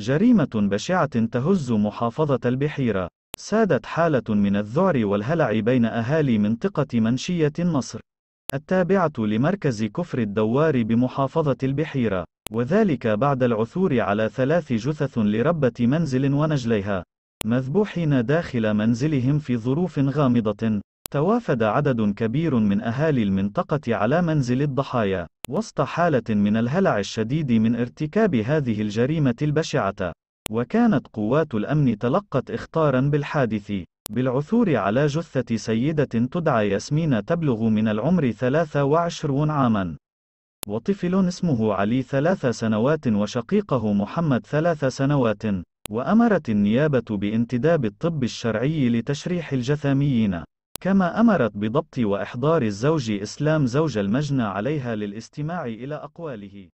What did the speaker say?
جريمة بشعة تهز محافظة البحيرة. سادت حالة من الذعر والهلع بين أهالي منطقة منشية النصر. التابعة لمركز كفر الدوار بمحافظة البحيرة. وذلك بعد العثور على ثلاث جثث لربة منزل ونجليها. مذبوحين داخل منزلهم في ظروف غامضة. توافد عدد كبير من أهالي المنطقة على منزل الضحايا، وسط حالة من الهلع الشديد من ارتكاب هذه الجريمة البشعة. وكانت قوات الأمن تلقت إخطارا بالحادث، بالعثور على جثة سيدة تدعى ياسمين تبلغ من العمر 23 عامًا. وطفل اسمه علي ثلاث سنوات وشقيقه محمد ثلاث سنوات، وأمرت النيابة بانتداب الطب الشرعي لتشريح الجثاميين. كما أمرت بضبط وإحضار الزوج إسلام زوج المجنى عليها للاستماع إلى أقواله